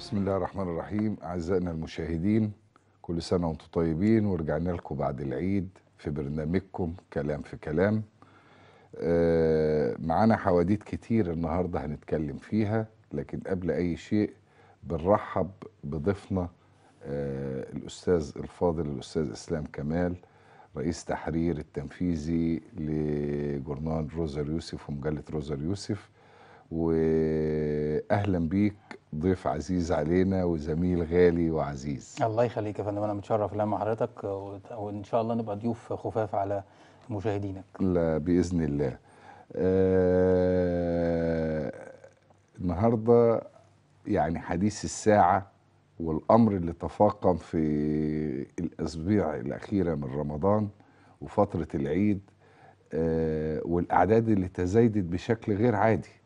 بسم الله الرحمن الرحيم أعزائنا المشاهدين كل سنة وانتم طيبين ورجعنا لكم بعد العيد في برنامجكم كلام في كلام آه معانا حواديت كتير النهاردة هنتكلم فيها لكن قبل أي شيء بنرحب بضيفنا آه، الأستاذ الفاضل الأستاذ إسلام كمال رئيس تحرير التنفيذي لجورنال روزر يوسف ومجلة روزر يوسف واهلا بيك ضيف عزيز علينا وزميل غالي وعزيز الله يخليك يا فندم انا متشرف لما حضرتك وان شاء الله نبقى ضيوف خفاف على مشاهدينك لا باذن الله آه النهارده يعني حديث الساعه والامر اللي تفاقم في الاسبوع الاخيره من رمضان وفتره العيد آه والاعداد اللي تزايدت بشكل غير عادي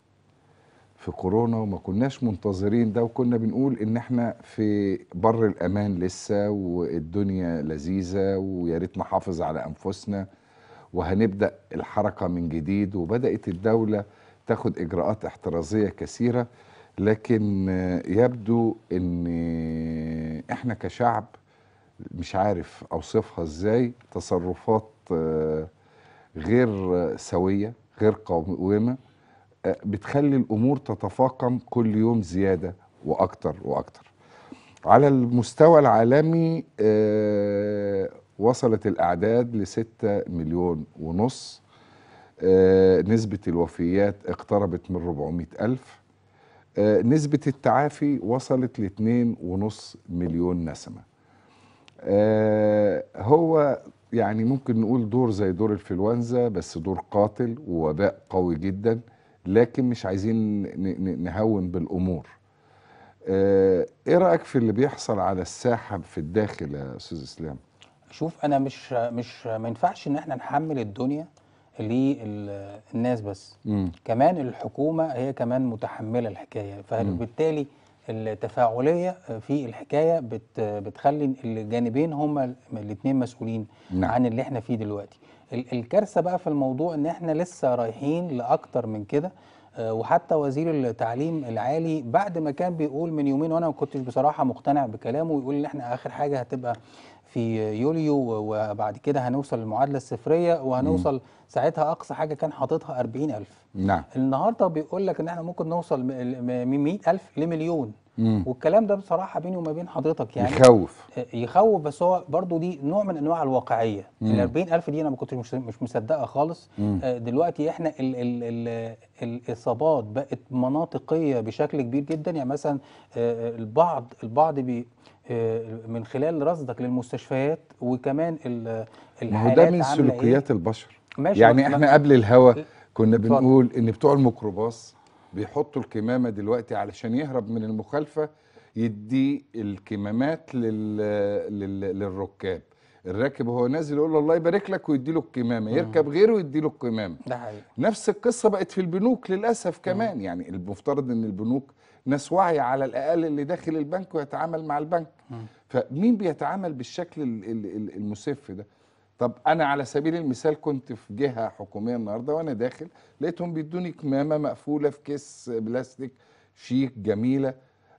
في كورونا وما كناش منتظرين ده وكنا بنقول ان احنا في بر الامان لسه والدنيا لذيذه ويا ريت نحافظ على انفسنا وهنبدا الحركه من جديد وبدات الدوله تاخد اجراءات احترازيه كثيره لكن يبدو ان احنا كشعب مش عارف اوصفها ازاي تصرفات غير سويه غير قويمه بتخلي الامور تتفاقم كل يوم زياده واكتر واكتر على المستوى العالمي آه، وصلت الاعداد لستة مليون ونص آه، نسبه الوفيات اقتربت من 400 الف آه، نسبه التعافي وصلت ل ونص مليون نسمه هو يعني ممكن نقول دور زي دور الانفلونزا بس دور قاتل ووباء قوي جدا لكن مش عايزين نهون بالامور آه، ايه رايك في اللي بيحصل على الساحه في الداخل يا استاذ اسلام شوف انا مش مش ما ينفعش ان احنا نحمل الدنيا للناس بس مم. كمان الحكومه هي كمان متحمله الحكايه فبالتالي التفاعليه في الحكايه بت بتخلي الجانبين هما الاثنين مسؤولين نعم. عن اللي احنا فيه دلوقتي الكارثه بقى في الموضوع ان احنا لسه رايحين لاكتر من كده آه، وحتى وزير التعليم العالي بعد ما كان بيقول من يومين وانا ما كنتش بصراحه مقتنع بكلامه يقول ان احنا اخر حاجه هتبقى في يوليو وبعد كده هنوصل للمعادله الصفريه وهنوصل ساعتها اقصى حاجه كان حاططها 40000 نعم النهارده بيقول لك ان احنا ممكن نوصل من 100000 لمليون مم. والكلام ده بصراحه بيني وما بين حضرتك يعني يخوف آه، يخوف بس هو برضو دي نوع من انواع الواقعيه مم. ال 40000 دي انا ما كنتش مش مصدقها خالص مم. آه، دلوقتي احنا الـ الـ الـ الاصابات بقت مناطقيه بشكل كبير جدا يعني مثلا آه، البعض البعض بي من خلال رصدك للمستشفيات وكمان الحالات ده من سلوكيات إيه؟ البشر ماشي يعني احنا قبل الهوا كنا بنقول ان بتوع الميكروباص بيحطوا الكمامه دلوقتي علشان يهرب من المخالفه يدي الكمامات لل... لل... للركاب الراكب هو نازل يقول له الله يبارك لك ويدي له الكمامه يركب غيره ويدي له الكمامه ده حقيقي نفس القصه بقت في البنوك للاسف كمان مم. يعني المفترض ان البنوك ناس واعيه على الاقل اللي داخل البنك ويتعامل مع البنك مم. فمين بيتعامل بالشكل المسف ده طب انا على سبيل المثال كنت في جهه حكوميه النهارده وانا داخل لقيتهم بيدوني كمامه مقفوله في كيس بلاستيك شيك جميله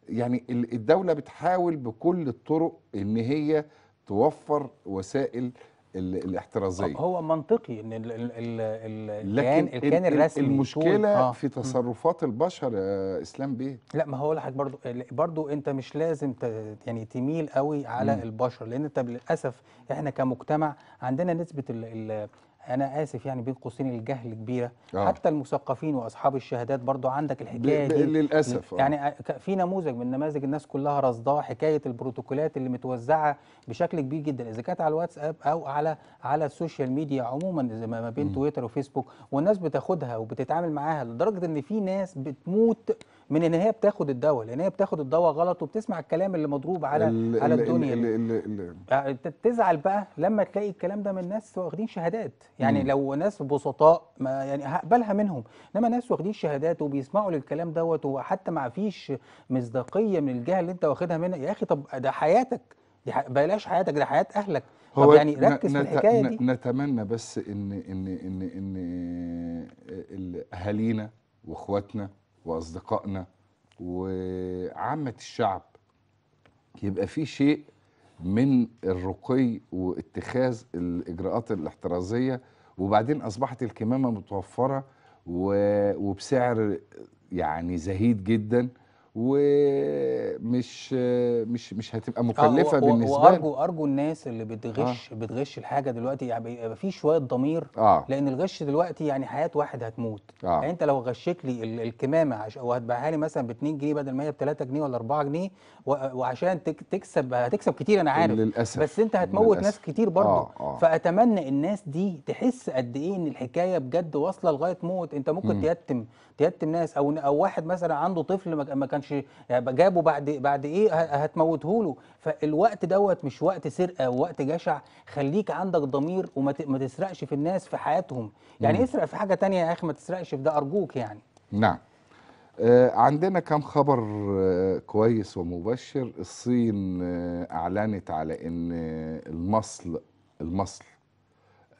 يعني الدوله بتحاول بكل الطرق ان هي توفر وسائل الاحترازيه هو منطقي ان الـ الـ لكن الكيان الكيان الرسمي المشكله آه. في تصرفات البشر يا آه، اسلام بيه لا ما هو لحضرتك برضو برضو انت مش لازم يعني تميل قوي على م. البشر لان انت للاسف احنا كمجتمع عندنا نسبه الـ الـ انا اسف يعني بين قوسين الجهل كبيره آه. حتى المثقفين واصحاب الشهادات برضو عندك الحكايه دي للاسف آه. يعني في نموذج من نماذج الناس كلها رصداه حكايه البروتوكولات اللي متوزعه بشكل كبير جدا اذا كانت على الواتساب او على على السوشيال ميديا عموما زي ما بين م. تويتر وفيسبوك والناس بتاخدها وبتتعامل معاها لدرجه ان في ناس بتموت من ان هي بتاخد الدواء لان هي بتاخد الدواء غلط وبتسمع الكلام اللي مضروب على ال على الدنيا ال ال ال يعني تزعل بقى لما تلاقي الكلام ده من ناس واخدين شهادات يعني مم. لو ناس بسطاء ما يعني هقبلها منهم انما ناس واخدين شهادات وبيسمعوا للكلام دوت وحتى ما فيش مصداقيه من الجهه اللي انت واخدها منها يا اخي طب ده حياتك دي ح... بلاش حياتك ده حياه اهلك هو طب يعني ركز في الحكايه دي نتمنى بس ان ان ان ان اهالينا واخواتنا واصدقائنا وعامه الشعب يبقى في شيء من الرقي واتخاذ الاجراءات الاحترازيه وبعدين اصبحت الكمامه متوفره وبسعر يعني زهيد جدا ومش مش مش هتبقى آه، مكلفه آه بالنسبه وارجو ارجو الناس اللي بتغش آه بتغش الحاجه دلوقتي يبقى يعني في شويه ضمير آه لان الغش دلوقتي يعني حياه واحد هتموت آه يعني انت لو غشيت لي الكمامه او هتبيعها لي مثلا ب 2 جنيه بدل ما هي ب 3 جنيه ولا 4 جنيه وعشان تكسب هتكسب كتير انا عارف للأسف بس انت هتموت للأسف ناس كتير برضه آه آه فاتمنى الناس دي تحس قد ايه ان الحكايه بجد واصله لغايه موت انت ممكن تيتم تيادة الناس او او واحد مثلا عنده طفل ما كانش جابه بعد بعد ايه هتموته له فالوقت دوت مش وقت سرقه ووقت جشع خليك عندك ضمير وما تسرقش في الناس في حياتهم يعني مم. اسرق في حاجه تانية يا اخي ما تسرقش في ده ارجوك يعني نعم آه عندنا كم خبر آه كويس ومبشر الصين آه اعلنت على ان المصل المصل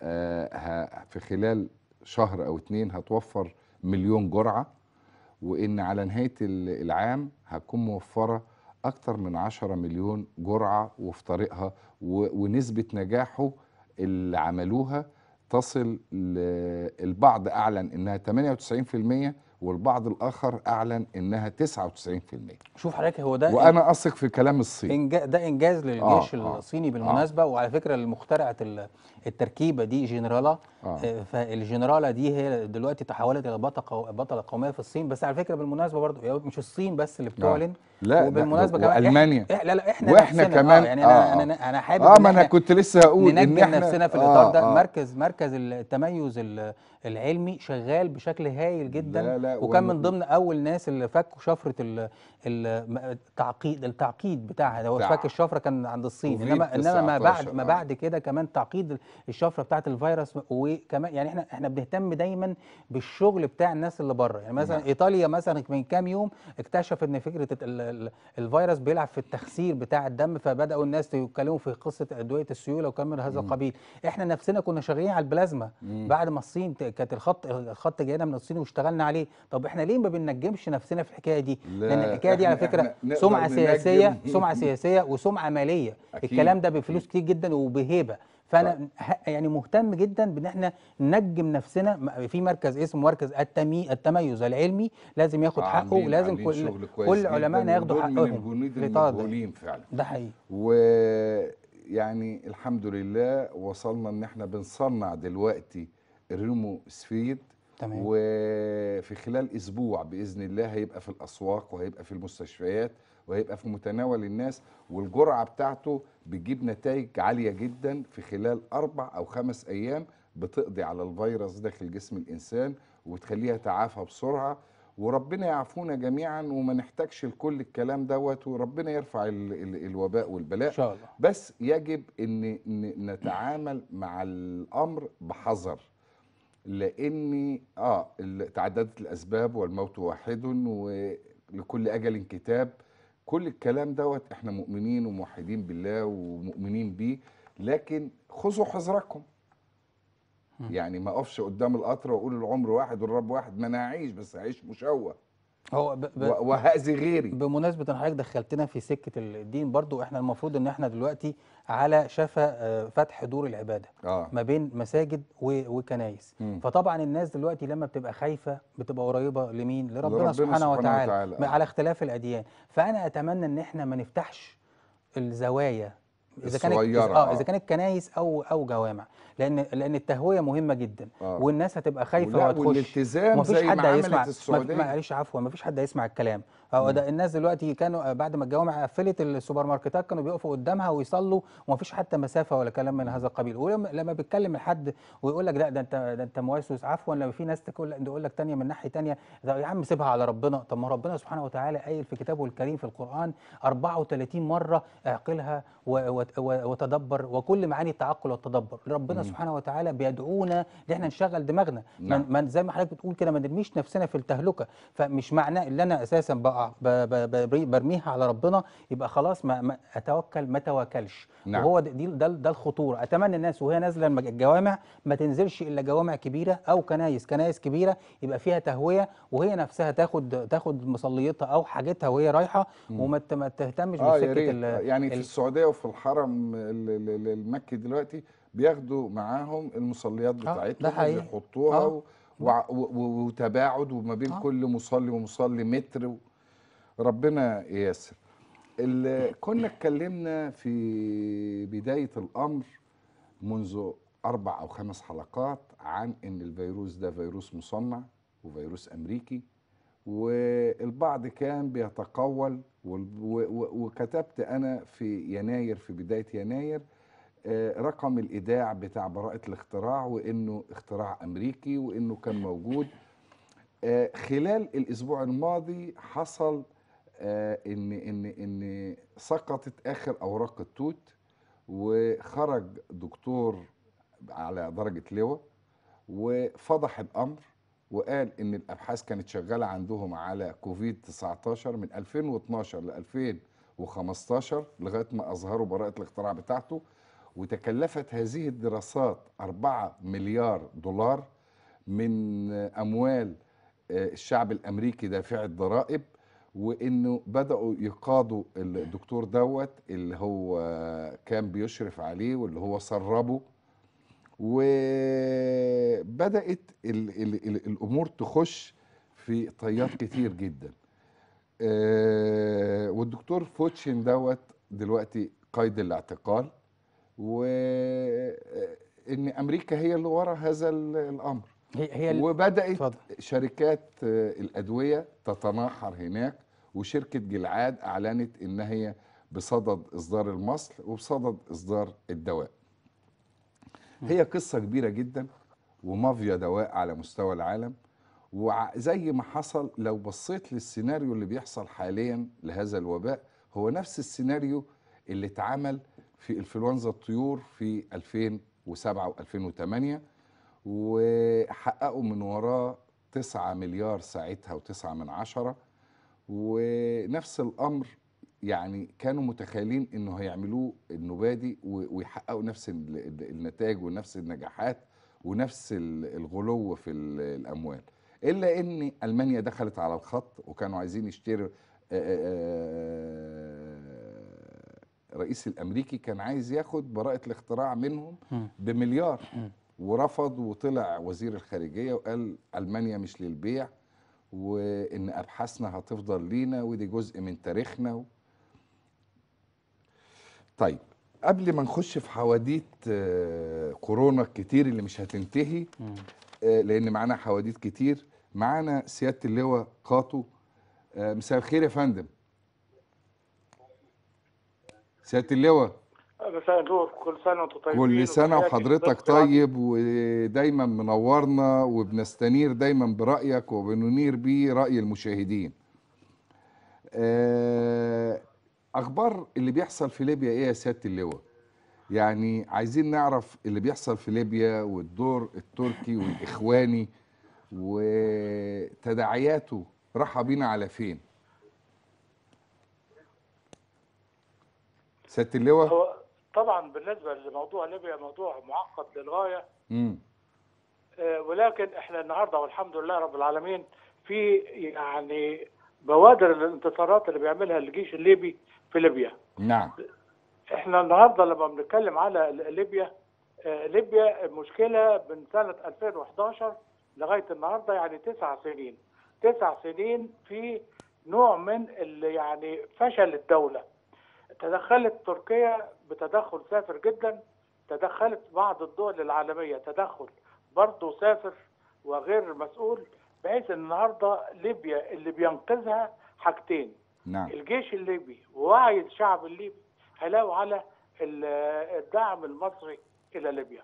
آه، في خلال شهر او اتنين هتوفر مليون جرعه وان على نهايه العام هتكون موفره اكثر من 10 مليون جرعه وفي طريقها ونسبه نجاحه اللي عملوها تصل البعض اعلن انها 98% والبعض الاخر اعلن انها 99% شوف حضرتك هو ده وانا اثق في كلام الصين إنجا ده انجاز للجيش آه, آه، الصيني آه بالمناسبه آه وعلى فكره اللي مخترعه التركيبه دي جنراله آه. آه فالجنراله دي هي دلوقتي تحولت الى بطله قوميه في الصين بس على فكره بالمناسبه برضو مش الصين بس اللي نعم. بتعلن آه لا وبالمناسبه كمان المانيا إح... لا لا احنا واحنا نفسنا. آه، كمان آه يعني انا آه انا انا حابب اه ما انا كنت لسه هقول إن احنا نفسنا في آه، الاطار آه ده آه مركز مركز التميز العلمي شغال بشكل هايل جدا لا لا وكان من ضمن اول ناس اللي فكوا شفره ال... التعقيد التعقيد بتاعها ده هو فك الشفره كان عند الصين انما انما ما بعد ما آه. بعد كده كمان تعقيد الشفره بتاعه الفيروس وكمان يعني احنا احنا بنهتم دايما بالشغل بتاع الناس اللي بره يعني مثلا نعم. ايطاليا مثلا من كام يوم اكتشف ان فكره الفيروس بيلعب في التخسير بتاع الدم فبداوا الناس يتكلموا في قصه ادويه السيوله وكم من هذا القبيل احنا نفسنا كنا شغالين على البلازما بعد ما الصين كانت الخط الخط جاينا من الصين واشتغلنا عليه طب احنا ليه ما بننجمش نفسنا في الحكايه دي لا لان الحكايه دي على فكره سمعه سياسيه سمعه سياسيه وسمعه ماليه أكيد. الكلام ده بفلوس كتير جدا وبهيبه فانا يعني مهتم جدا بان احنا ننجم نفسنا في مركز اسمه مركز التمي التميز العلمي لازم ياخد حقه ولازم كل كل علمائنا ياخدوا حقهم المجهولين فعلا ده حقيقي ويعني الحمد لله وصلنا ان احنا بنصنع دلوقتي الريمو سفيد تمام. وفي خلال اسبوع باذن الله هيبقى في الاسواق وهيبقى في المستشفيات وهيبقى في متناول الناس والجرعه بتاعته بتجيب نتائج عاليه جدا في خلال اربع او خمس ايام بتقضي على الفيروس داخل جسم الانسان وتخليه يتعافى بسرعه وربنا يعافونا جميعا وما نحتاجش لكل الكلام دوت وربنا يرفع الـ الـ الوباء والبلاء إن شاء الله. بس يجب ان نتعامل مع الامر بحذر لان اه تعددت الاسباب والموت واحد ولكل اجل كتاب كل الكلام دوت احنا مؤمنين وموحدين بالله ومؤمنين بيه لكن خذوا حذركم يعني ما اقفش قدام القطر واقول العمر واحد والرب واحد ما انا هعيش بس هعيش مشوه هو ب... ب... وهأذي غيري بمناسبة ان حضرتك دخلتنا في سكة الدين برضو احنا المفروض ان احنا دلوقتي على شفا آه، فتح دور العبادة آه. ما بين مساجد و... وكنايس مم. فطبعا الناس دلوقتي لما بتبقى خايفة بتبقى قريبة لمين لربنا, لربنا سبحانه, سبحانه وتعالى, وتعالى. آه. على اختلاف الأديان فأنا أتمنى ان احنا ما نفتحش الزوايا اذا كانت اه اذا آه. كانت كنايس او او جوامع لان لان التهويه مهمه جدا آه. والناس هتبقى خايفه وهتخش والالتزام زي حد ما عملت السعوديه معلش عفوا مفيش حد هيسمع الكلام هو ده الناس دلوقتي كانوا آه، بعد ما الجوامع قفلت السوبر ماركتات كانوا بيقفوا قدامها ويصلوا ومفيش حتى مسافه ولا كلام من هذا القبيل ولما بيتكلم حد ويقول لك لا ده انت ده انت موسوس عفوا لما في ناس تقول لك ثانيه من ناحيه ثانيه يا عم سيبها على ربنا طب ما ربنا سبحانه وتعالى قايل في كتابه الكريم في القران 34 مره اعقلها وتدبر وكل معاني التعقل والتدبر ربنا سبحانه وتعالى بيدعونا ان احنا نشغل دماغنا نعم. من زي ما حضرتك بتقول كده ما نرميش نفسنا في التهلكه فمش معناه ان انا اساسا بقى برميها على ربنا يبقى خلاص ما اتوكل ما توكلش نعم. وهو ده, ده الخطوره اتمنى الناس وهي نازله الجوامع ما تنزلش الا جوامع كبيره او كنايس كنايس كبيره يبقى فيها تهويه وهي نفسها تاخد تاخد مصليتها او حاجتها وهي رايحه وما تهتمش آه بسكه آه، يعني في السعوديه وفي الحرم المكي دلوقتي بياخدوا معاهم المصليات آه، بتاعتهم آه ويحطوها آه. وتباعد وما بين آه. كل مصلي ومصلي متر و... ربنا ييسر اللي كنا اتكلمنا في بدايه الامر منذ اربع او خمس حلقات عن ان الفيروس ده فيروس مصنع وفيروس امريكي والبعض كان بيتقول وكتبت انا في يناير في بدايه يناير آه، رقم الايداع بتاع براءه الاختراع وانه اختراع امريكي وانه كان موجود آه، خلال الاسبوع الماضي حصل آه، ان ان ان سقطت اخر اوراق التوت وخرج دكتور على درجه لواء وفضح الامر وقال ان الابحاث كانت شغاله عندهم على كوفيد 19 من 2012 ل 2015 لغايه ما اظهروا براءه الاختراع بتاعته وتكلفت هذه الدراسات 4 مليار دولار من اموال آه، الشعب الامريكي دافع الضرائب وانه بداوا يقاضوا الدكتور دوت اللي هو كان بيشرف عليه واللي هو سربه وبدات الـ الـ الـ الامور تخش في طيات كتير جدا آه، والدكتور فوتشن دوت دلوقتي قيد الاعتقال وان آه، امريكا هي اللي ورا هذا الامر هي وبدات فضل. شركات آه، الادويه تتناحر هناك وشركه جلعاد اعلنت ان هي بصدد اصدار المصل وبصدد اصدار الدواء هي قصه كبيره جدا ومافيا دواء على مستوى العالم وزي ما حصل لو بصيت للسيناريو اللي بيحصل حاليا لهذا الوباء هو نفس السيناريو اللي اتعمل في انفلونزا الطيور في 2007 و2008 وحققوا من وراه 9 مليار ساعتها و9 من عشرة ونفس الامر يعني كانوا متخيلين انه هيعملوه النبادي ويحققوا نفس النتائج ونفس النجاحات ونفس الغلو في الاموال الا ان المانيا دخلت على الخط وكانوا عايزين يشتروا الرئيس الامريكي كان عايز ياخد براءه الاختراع منهم بمليار ورفض وطلع وزير الخارجيه وقال المانيا مش للبيع وان ابحاثنا هتفضل لينا ودي جزء من تاريخنا و... طيب قبل ما نخش في حواديت آه، كورونا الكتير اللي مش هتنتهي آه، لان معانا حواديت كتير معانا سياده اللواء قاطو آه، مساء الخير يا فندم سياده اللواء مساء النور كل سنه وانتم طيبين كل سنه وحضرتك طيب ودايما منورنا وبنستنير دايما برايك وبننير بيه راي المشاهدين آه، اخبار اللي بيحصل في ليبيا ايه يا سياده اللواء يعني عايزين نعرف اللي بيحصل في ليبيا والدور التركي والاخواني وتداعياته راح بينا على فين سياده اللواء طبعا بالنسبه لموضوع ليبيا موضوع معقد للغايه امم ولكن احنا النهارده والحمد لله رب العالمين في يعني بوادر الانتصارات اللي بيعملها الجيش الليبي في ليبيا نعم احنا النهارده لما بنتكلم على ليبيا آه، ليبيا مشكله من سنه 2011 لغايه النهارده يعني تسع سنين تسع سنين في نوع من يعني فشل الدوله تدخلت تركيا بتدخل سافر جدا تدخلت بعض الدول العالمية تدخل برضه سافر وغير مسؤول بحيث النهاردة ليبيا اللي بينقذها حاجتين نعم. الجيش الليبي ووعي الشعب الليبي هلاو على الدعم المصري إلى ليبيا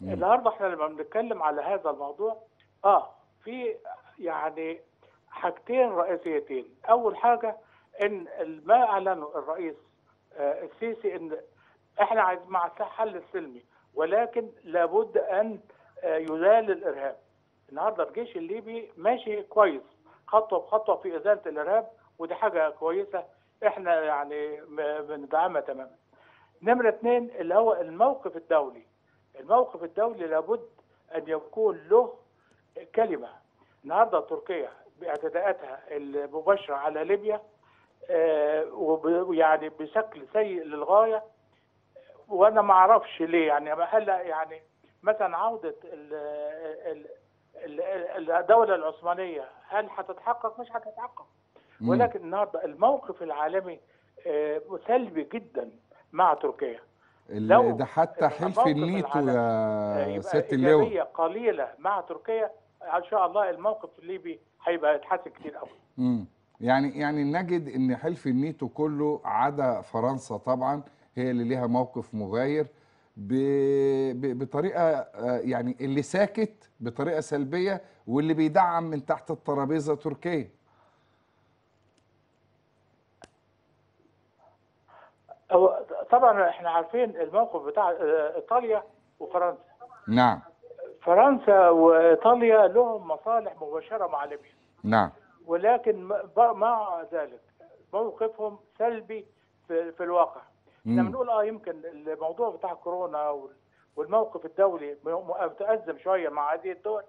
مم. النهاردة احنا لما بنتكلم على هذا الموضوع اه في يعني حاجتين رئيسيتين اول حاجه ان ما اعلنه الرئيس آه، السيسي ان احنا عايز مع الحل السلمي ولكن لابد ان آه، يزال الارهاب النهارده الجيش الليبي ماشي كويس خطوه بخطوه في ازاله الارهاب ودي حاجه كويسه احنا يعني بندعمها تماما. نمره اثنين اللي هو الموقف الدولي. الموقف الدولي لابد ان يكون له كلمه. النهارده تركيا باعتداءاتها المباشره على ليبيا آه، ويعني بشكل سيء للغايه وانا ما اعرفش ليه يعني هل يعني مثلا عوده ال الدوله العثمانيه هل هتتحقق؟ مش هتتحقق ولكن النهارده الموقف العالمي آه، سلبي جدا مع تركيا لو ده حتى حلف النيتو آه، يا سياده اللواء قليله مع تركيا ان شاء الله الموقف الليبي هيبقى يتحسن كتير قوي يعني يعني نجد ان حلف النيتو كله عدا فرنسا طبعا هي اللي ليها موقف مغاير بطريقه آه، يعني اللي ساكت بطريقه سلبيه واللي بيدعم من تحت الترابيزه تركيا طبعا احنا عارفين الموقف بتاع آه، ايطاليا وفرنسا نعم فرنسا وايطاليا لهم مصالح مباشره مع ليبيا نعم ولكن مع ذلك موقفهم سلبي في, الواقع لما بنقول اه يمكن الموضوع بتاع كورونا والموقف الدولي متأزم شويه مع هذه الدول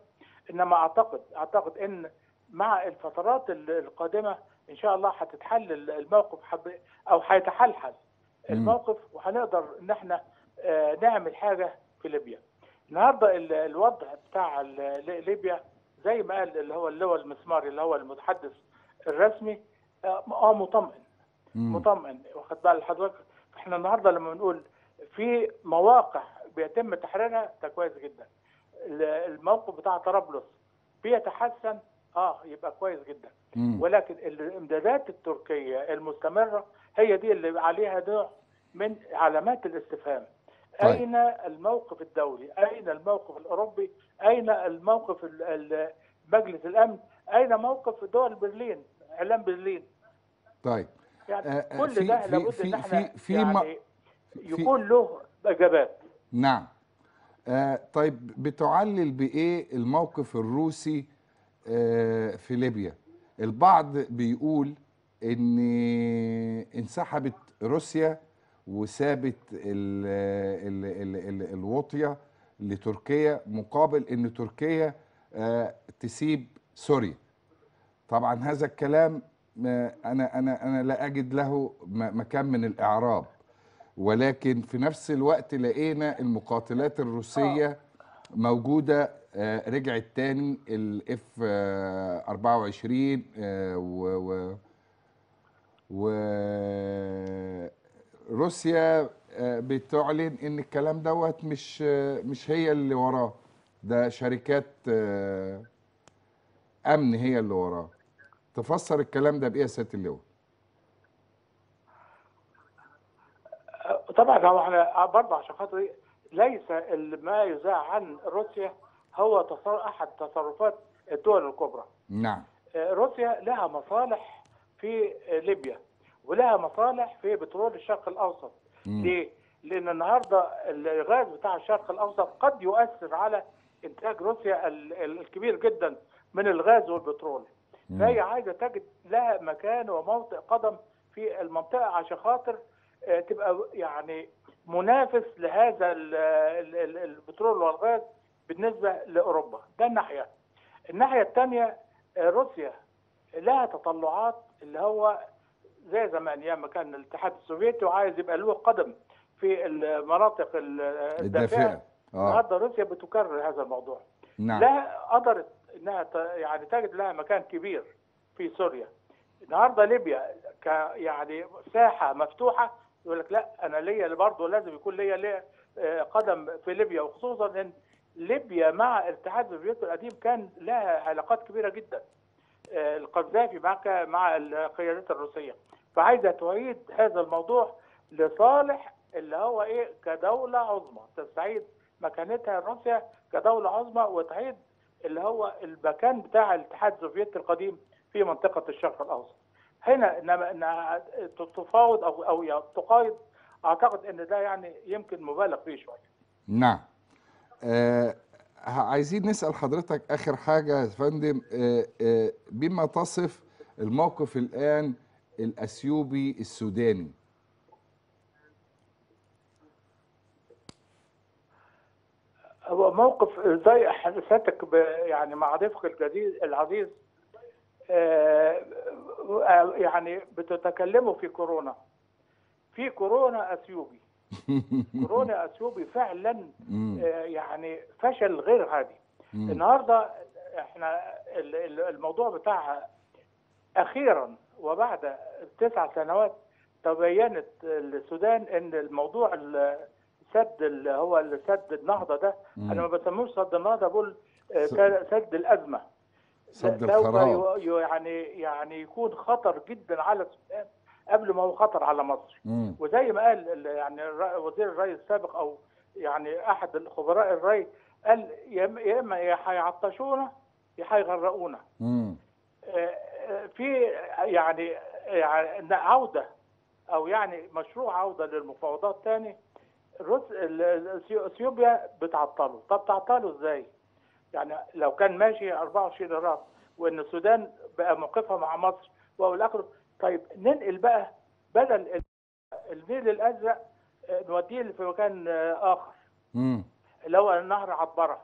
انما اعتقد اعتقد ان مع الفترات القادمه ان شاء الله هتتحل الموقف حب او هيتحلحل الموقف وهنقدر ان احنا آه، نعمل حاجه في ليبيا النهارده الوضع بتاع ليبيا زي ما قال اللي هو اللي هو المسماري اللي هو المتحدث الرسمي اه, آه، مطمئن مطمئن واخد بال حضرتك احنا النهارده لما بنقول في مواقع بيتم تحريرها ده كويس جدا الموقف بتاع طرابلس بيتحسن اه يبقى كويس جدا مم. ولكن الامدادات التركيه المستمره هي دي اللي عليها نوع من علامات الاستفهام طيب. اين الموقف الدولي؟ اين الموقف الاوروبي؟ اين الموقف مجلس الامن؟ اين موقف دول برلين؟ اعلام برلين؟ طيب يعني آه، آه، كل في ده لابد في ان احنا في في يعني في يكون له اجابات نعم آه طيب بتعلل بايه الموقف الروسي آه في ليبيا البعض بيقول ان انسحبت روسيا وسابت الوطيه لتركيا مقابل ان تركيا آه، تسيب سوريا طبعا هذا الكلام انا انا انا لا اجد له مكان من الاعراب ولكن في نفس الوقت لقينا المقاتلات الروسيه آه. موجوده آه، رجعت تاني الاف 24 و و روسيا آه، بتعلن ان الكلام دوت مش آه، مش هي اللي وراه ده شركات آه، امن هي اللي وراه تفسر الكلام ده بايه يا سياده اللواء طبعا هو احنا برضه عشان خاطر ليس ما يذاع عن روسيا هو احد تصرفات الدول الكبرى نعم روسيا لها مصالح في ليبيا ولها مصالح في بترول الشرق الاوسط مم. ليه؟ لان النهارده الغاز بتاع الشرق الاوسط قد يؤثر على انتاج روسيا الكبير جدا من الغاز والبترول مم. فهي عايزه تجد لها مكان وموطئ قدم في المنطقه عشان خاطر آه، تبقى يعني منافس لهذا البترول والغاز بالنسبه لاوروبا ده الناحيه الناحيه الثانيه آه، روسيا لها تطلعات اللي هو زي زمان ما كان الاتحاد السوفيتي وعايز يبقى له قدم في المناطق الدافئه النهارده آه. روسيا بتكرر هذا الموضوع نعم لها قدرت انها يعني تجد لها مكان كبير في سوريا النهارده ليبيا ك يعني ساحه مفتوحه يقول لك لا انا ليا برضه لازم يكون ليا ليا آه، قدم في ليبيا وخصوصا ان ليبيا مع الاتحاد السوفيتي القديم كان لها علاقات كبيره جدا القذافي مع مع القيادات الروسيه فعايزه تعيد هذا الموضوع لصالح اللي هو ايه كدوله عظمى تستعيد مكانتها روسيا كدوله عظمى وتعيد اللي هو المكان بتاع الاتحاد السوفيتي القديم في منطقه الشرق الاوسط هنا انما تفاوض او او تقايض اعتقد ان ده يعني يمكن مبالغ فيه شويه نعم آه، عايزين نسال حضرتك اخر حاجه يا فندم آه، آه، بما تصف الموقف الان الاثيوبي السوداني هو موقف زي حديثاتك يعني مع ضيفك الجديد العزيز آه، يعني بتتكلموا في كورونا في كورونا اثيوبي كورونا اثيوبي فعلا آه، يعني فشل غير عادي النهارده احنا الموضوع بتاعها اخيرا وبعد تسع سنوات تبينت السودان ان الموضوع سد اللي هو السد سد النهضه ده مم. انا ما بسموش سد النهضه بقول آه، سد الازمه سد الخراب يعني يعني يكون خطر جدا على السودان قبل ما هو خطر على مصر مم. وزي ما قال يعني وزير الري السابق او يعني احد الخبراء الري قال يا اما يا هيعطشونا يا هيغرقونا آه، آه، في يعني يعني عوده او يعني مشروع عوده للمفاوضات ثاني اثيوبيا بتعطله طب تعطله ازاي؟ يعني لو كان ماشي 24 راس وان السودان بقى موقفها مع مصر والى اخره طيب ننقل بقى بدل النيل الازرق آه، نوديه في مكان آه، اخر امم اللي هو نهر عبره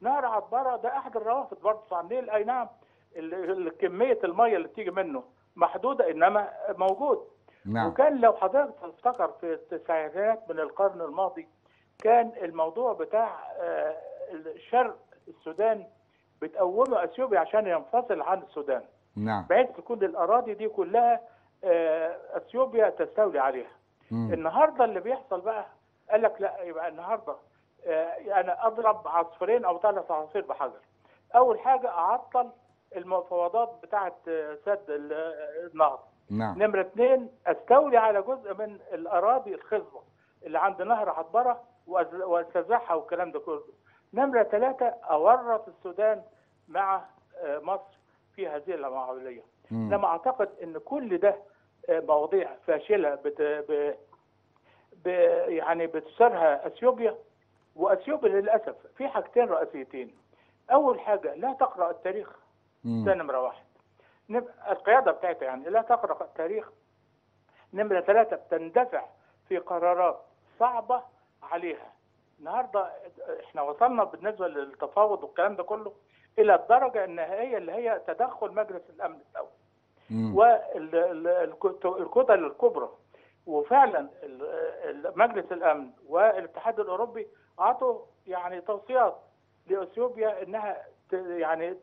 نهر عبره ده احد الروافد برضه بتاع النيل اي نعم كميه الميه اللي بتيجي منه محدوده انما موجود نعم. وكان لو حضرتك تفتكر في التسعينات من القرن الماضي كان الموضوع بتاع آه، الشرق السودان بتقومه اثيوبيا عشان ينفصل عن السودان نعم بحيث تكون الاراضي دي كلها آه، اثيوبيا تستولي عليها مم. النهارده اللي بيحصل بقى قال لك لا يبقى النهارده آه، انا اضرب عصفورين او ثلاث عصافير بحجر اول حاجه اعطل المفاوضات بتاعه آه، سد النهر نعم نمره اثنين استولي على جزء من الاراضي الخصبه اللي عند نهر عطبره واستزاحها والكلام ده كله نمره ثلاثه اورط السودان مع مصر في هذه المعاوليه لما اعتقد ان كل ده آه، مواضيع فاشله بت... ب... ب... يعني بتثارها اثيوبيا واثيوبيا للاسف في حاجتين رئيسيتين. اول حاجه لا تقرا التاريخ ده نمره واحد. القياده بتاعتها يعني لا تقرا التاريخ. نمره ثلاثه بتندفع في قرارات صعبه عليها. النهارده آه، احنا وصلنا بالنسبه للتفاوض والكلام ده كله الى الدرجه النهائيه اللي هي تدخل مجلس الامن الدولي والكتل الكبرى وفعلا مجلس الامن والاتحاد الاوروبي اعطوا يعني توصيات لاثيوبيا انها يعني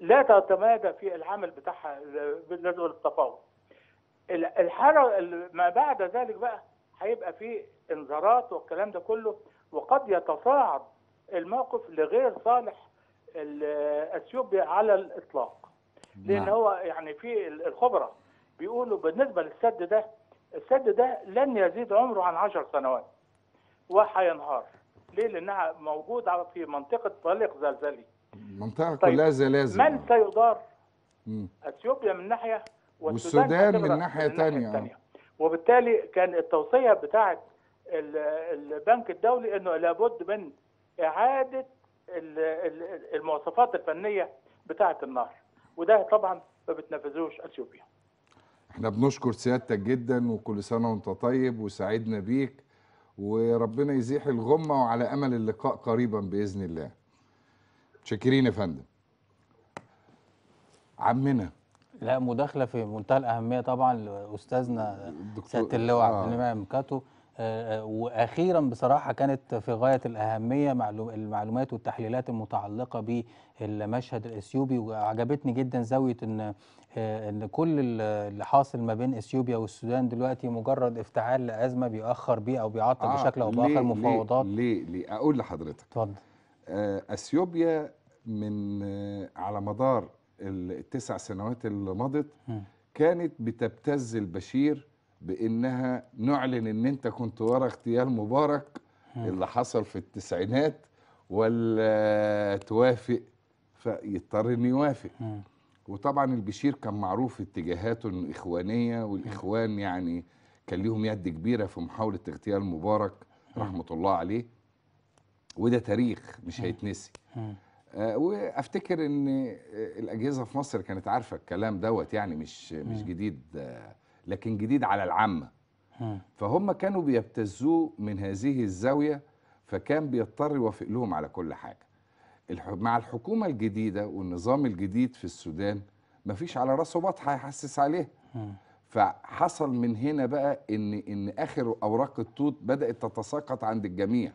لا تتمادى في العمل بتاعها بالنسبه للتفاوض. الحاله ما بعد ذلك بقى هيبقى في انذارات والكلام ده كله وقد يتصاعد الموقف لغير صالح اثيوبيا على الاطلاق نعم. لان هو يعني في الخبراء بيقولوا بالنسبه للسد ده السد ده لن يزيد عمره عن 10 سنوات وهينهار ليه لانها موجوده في منطقه طليق زلزلي منطقه طيب كلها زلازل من سيدار اثيوبيا من ناحيه والسودان من ناحيه ثانيه وبالتالي كان التوصيه بتاعه البنك الدولي انه لابد من اعاده المواصفات الفنيه بتاعه النهر وده طبعا ما بتنفذوش اثيوبيا احنا بنشكر سيادتك جدا وكل سنه وانت طيب وسعدنا بيك وربنا يزيح الغمه وعلى امل اللقاء قريبا باذن الله شاكرين يا فندم عمنا لا مداخله في منتهى الاهميه طبعا لاستاذنا سياده اللواء عبد آه. الامام كاتو آه، آه، واخيرا بصراحه كانت في غايه الاهميه المعلومات والتحليلات المتعلقه بالمشهد الاثيوبي وعجبتني جدا زاويه ان آه، ان كل اللي حاصل ما بين اثيوبيا والسودان دلوقتي مجرد افتعال لازمه بيأخر بيه او بيعطل آه بشكل او باخر مفاوضات ليه ليه اقول لحضرتك اتفضل اثيوبيا من على مدار التسع سنوات اللي مضت كانت بتبتز البشير بانها نعلن ان انت كنت ورا اغتيال مبارك اللي حصل في التسعينات ولا توافق فيضطر انه يوافق وطبعا البشير كان معروف في اتجاهاته انه اخوانيه والاخوان يعني كان ليهم يد كبيره في محاوله اغتيال مبارك رحمه الله عليه وده تاريخ مش هيتنسي آه، وافتكر ان آه، الاجهزه في مصر كانت عارفه الكلام دوت يعني مش مش جديد آه، لكن جديد على العامة فهم كانوا بيبتزوه من هذه الزاوية فكان بيضطر يوافق لهم على كل حاجة مع الحكومة الجديدة والنظام الجديد في السودان مفيش على راسه بطحة يحسس عليه فحصل من هنا بقى ان ان اخر اوراق التوت بدات تتساقط عند الجميع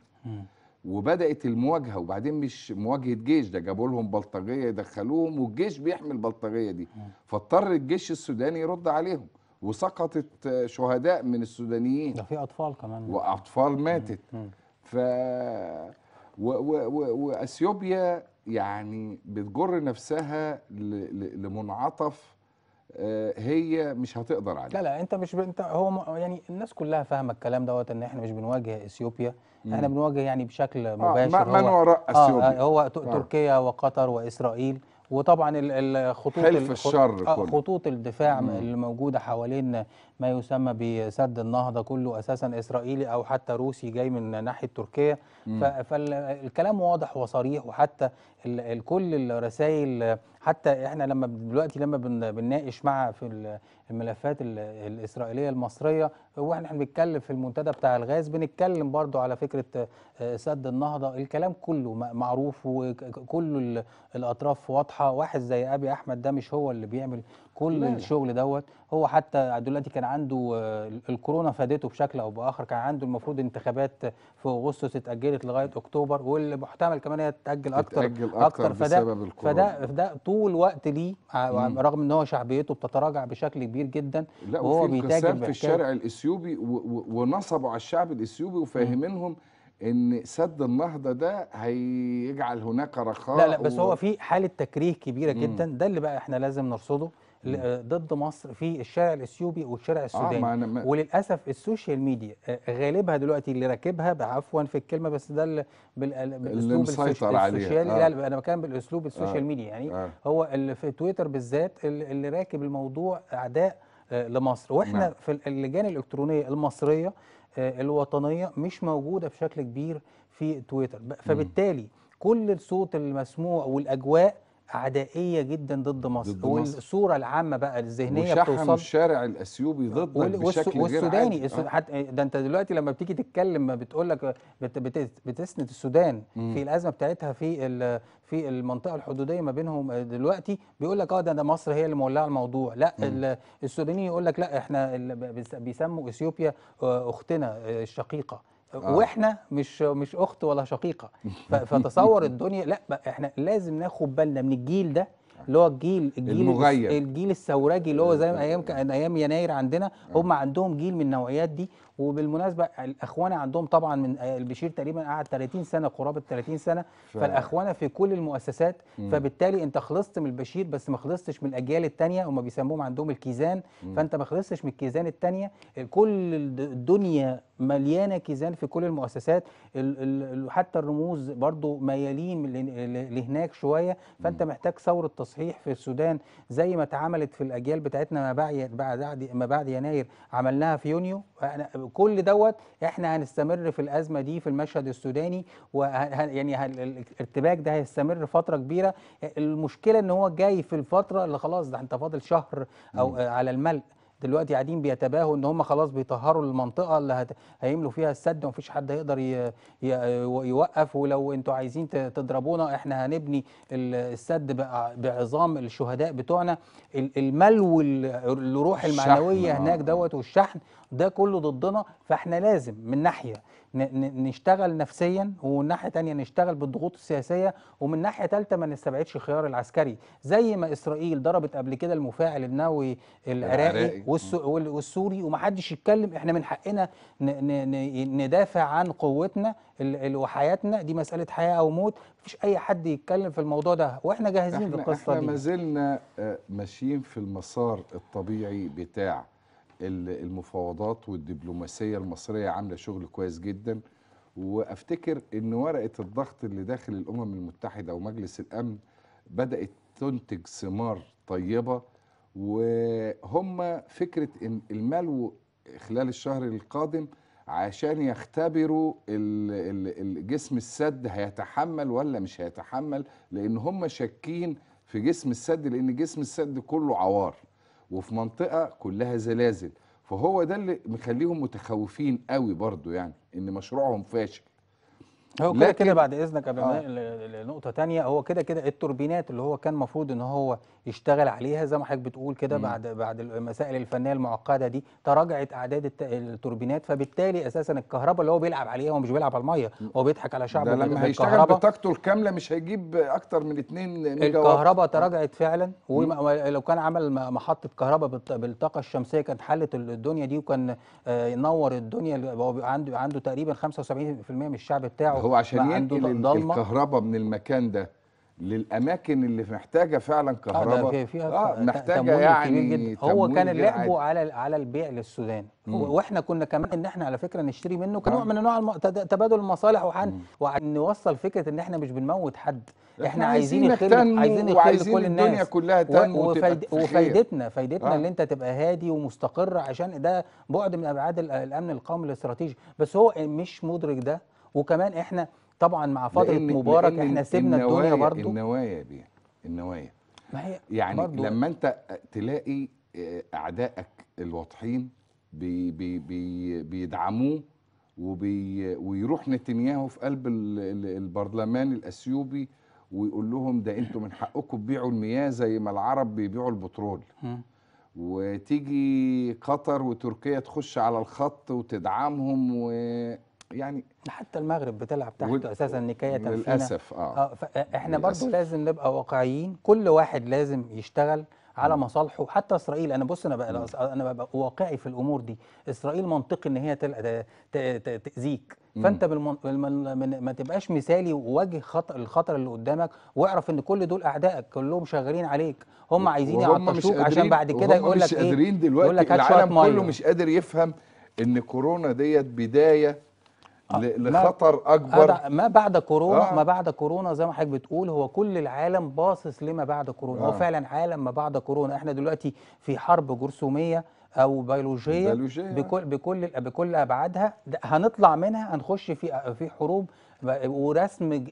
وبدات المواجهه وبعدين مش مواجهه جيش ده جابوا لهم بلطجيه يدخلوهم والجيش بيحمي البلطجيه دي فاضطر الجيش السوداني يرد عليهم وسقطت شهداء من السودانيين ده في اطفال كمان واطفال ماتت مم. ف و... و... و... واثيوبيا يعني بتجر نفسها ل... لمنعطف آه، هي مش هتقدر عليه لا لا انت مش ب... انت هو يعني الناس كلها فاهمه الكلام دوت ان احنا مش بنواجه اثيوبيا احنا بنواجه يعني بشكل آه، مباشر آه من آه، وراء اثيوبيا آه هو تركيا وقطر واسرائيل وطبعا الخطوط حلف الشر آه، خطوط الدفاع مم. اللي موجوده حوالين ما يسمى بسد النهضه كله اساسا اسرائيلي او حتى روسي جاي من ناحيه تركيا فالكلام واضح وصريح وحتى كل الرسائل حتى احنا لما دلوقتي لما بنناقش مع في الملفات الاسرائيليه المصريه واحنا بنتكلم في المنتدى بتاع الغاز بنتكلم برضو على فكره آه، سد النهضه الكلام كله معروف وكل الاطراف واضحه واحد زي ابي احمد ده مش هو اللي بيعمل كل لا الشغل دوت هو حتى دلوقتي كان عنده آه، الكورونا فادته بشكل او باخر كان عنده المفروض انتخابات في اغسطس اتاجلت لغايه اكتوبر والمحتمل كمان هي تتاجل اكتر اكتر, أكتر فده فده فده طول وقت ليه آه، آه، رغم ان هو شعبيته بتتراجع بشكل كبير جدا لا وهو بيتاجر في الشارع الاثيوبي ونصبوا على الشعب الاثيوبي وفاهمينهم ان سد النهضه ده هيجعل هناك رخاء لا لا بس و... هو في حاله تكريه كبيره جدا ده اللي بقى احنا لازم نرصده ضد مصر في الشارع الاثيوبي والشارع آه، السوداني آه ما... وللاسف السوشيال ميديا آه، غالبها دلوقتي اللي راكبها عفوا في الكلمه بس ده بال... بالاسلوب السوشيال آه. لا انا بتكلم بالاسلوب السوشيال آه. ميديا يعني آه. هو اللي في تويتر بالذات اللي راكب الموضوع اعداء آه، لمصر واحنا نعم. في اللجان الالكترونيه المصريه الوطنيه مش موجوده بشكل كبير في تويتر فبالتالي كل الصوت المسموع والاجواء عدائيه جدا ضد مصر, ضد مصر. والصوره العامه بقى الذهنيه بتوصل الشارع الاثيوبي آه، ضدك وال... بشكل والسوداني غير عادي. آه. حت... ده انت دلوقتي لما بتيجي تتكلم بتقول لك بت... بت... بتسند السودان مم. في الازمه بتاعتها في ال... في المنطقه الحدوديه ما بينهم آه، دلوقتي بيقول لك اه ده, ده مصر هي اللي مولعه الموضوع لا ال... السودانيين يقول لك لا احنا ال... بيسموا اثيوبيا اختنا الشقيقه آه. واحنا مش مش اخت ولا شقيقه فتصور الدنيا لا احنا لازم ناخد بالنا من الجيل ده اللي هو الجيل الجيل المغير. الجيل الثوراجي اللي هو زي ما ايام ايام يناير عندنا آه. هم عندهم جيل من النوعيات دي وبالمناسبه الاخوان عندهم طبعا من البشير تقريبا قعد 30 سنه قرابه 30 سنه فالاخوان في كل المؤسسات مم. فبالتالي انت خلصت من البشير بس ما خلصتش من الاجيال الثانيه هم بيسموهم عندهم الكيزان مم. فانت ما خلصتش من الكيزان الثانيه كل الدنيا مليانه كيزان في كل المؤسسات حتى الرموز برضو ميالين لهناك شويه فانت محتاج ثوره تصحيح في السودان زي ما اتعملت في الاجيال بتاعتنا ما بعد ما بعد يناير عملناها في يونيو فاحنا كل دوت احنا هنستمر في الازمه دي في المشهد السوداني وه يعني الارتباك ده هيستمر فتره كبيره المشكله ان هو جاي في الفتره اللي خلاص ده انت فاضل شهر او مم. على الملء دلوقتي قاعدين بيتباهوا ان هم خلاص بيطهروا المنطقه اللي هت... هيملوا فيها السد ومفيش حد هيقدر ي... ي... يوقف ولو انتوا عايزين تضربونا احنا هنبني السد بقى بعظام الشهداء بتوعنا الملو الروح المعنويه هناك دوت والشحن ده كله ضدنا فاحنا لازم من ناحيه نشتغل نفسيا ومن ناحيه ثانيه نشتغل بالضغوط السياسيه ومن ناحيه ثالثه ما نستبعدش الخيار العسكري زي ما اسرائيل ضربت قبل كده المفاعل النووي العراقي والسوري ومحدش يتكلم احنا من حقنا ندافع عن قوتنا وحياتنا دي مساله حياه او موت مفيش اي حد يتكلم في الموضوع ده واحنا جاهزين للقصه دي احنا ما زلنا آه، ماشيين في المسار الطبيعي بتاع المفاوضات والدبلوماسيه المصريه عامله شغل كويس جدا وافتكر ان ورقه الضغط اللي داخل الامم المتحده ومجلس الامن بدات تنتج ثمار طيبه وهم فكره ان الملو خلال الشهر القادم عشان يختبروا جسم السد هيتحمل ولا مش هيتحمل لان هم شاكين في جسم السد لان جسم السد كله عوار وفي منطقه كلها زلازل فهو ده اللي مخليهم متخوفين قوي برضو يعني ان مشروعهم فاشل هو كده كده بعد اذنك قبل آه. لنقطه ثانيه هو كده كده التوربينات اللي هو كان المفروض ان هو يشتغل عليها زي ما حضرتك بتقول كده بعد بعد المسائل الفنيه المعقده دي تراجعت اعداد التوربينات فبالتالي اساسا الكهرباء اللي هو بيلعب عليها هو مش بيلعب على الميه هو بيضحك على شعبه لما هيشتغل بطاقته الكامله مش هيجيب اكتر من 2 ميجا الكهرباء تراجعت فعلا ولو كان عمل محطه كهرباء بالطاقه الشمسيه كانت حلت الدنيا دي وكان آه، نور الدنيا هو عنده عنده تقريبا 75% من الشعب بتاعه هو عشان ينقل الكهرباء من المكان ده للاماكن اللي محتاجه فعلا آه، كهرباء آه, فيها اه محتاجه يعني هو كان لعبه على على البيع للسودان واحنا كنا كمان ان احنا على فكره نشتري منه نعم. كنوع من انواع الم... تبادل المصالح وحن ونوصل فكره ان احنا مش بنموت حد احنا عايزين الخير عايزين الخير لكل الناس الدنيا كلها تنمو وفايد... وفايدتنا فايدتنا آه. اللي انت تبقى هادي ومستقر عشان ده بعد من ابعاد الامن القومي الاستراتيجي بس هو مش مدرك ده وكمان احنا طبعا مع فتره لأن مبارك لأن احنا سيبنا الدنيا برضه النوايا دي النوايا ما هي يعني برضو لما انت تلاقي آه، اعدائك الواضحين بي بي بي بيدعموه وبي ويروح نتنياهو في قلب البرلمان الاثيوبي ويقول لهم ده انتوا من حقكم تبيعوا المياه زي ما العرب بيبيعوا البترول وتيجي قطر وتركيا تخش على الخط وتدعمهم و يعني حتى المغرب بتلعب تحته اساسا نكايه للاسف اه, آه،, آه، احنا برضه لازم نبقى واقعيين كل واحد لازم يشتغل على مصالحه حتى اسرائيل انا بص انا بقى انا ببقى واقعي في الامور دي اسرائيل منطقي ان هي تاذيك فانت بالمن... من... ما تبقاش مثالي وواجه خطر الخطر اللي قدامك واعرف ان كل دول اعدائك كلهم شغالين عليك هم عايزين يعطشوك عشان بعد كده إيه؟ يقول لك ايه يقول لك العالم كله مش قادر يفهم ان كورونا ديت بدايه آه، لخطر اكبر ما بعد كورونا آه. ما بعد كورونا زي ما حضرتك بتقول هو كل العالم باصص لما بعد كورونا آه. هو فعلا عالم ما بعد كورونا احنا دلوقتي في حرب جرثوميه او بيولوجيه, بيولوجية. بكل بكل بكل ابعادها هنطلع منها هنخش في في حروب ورسم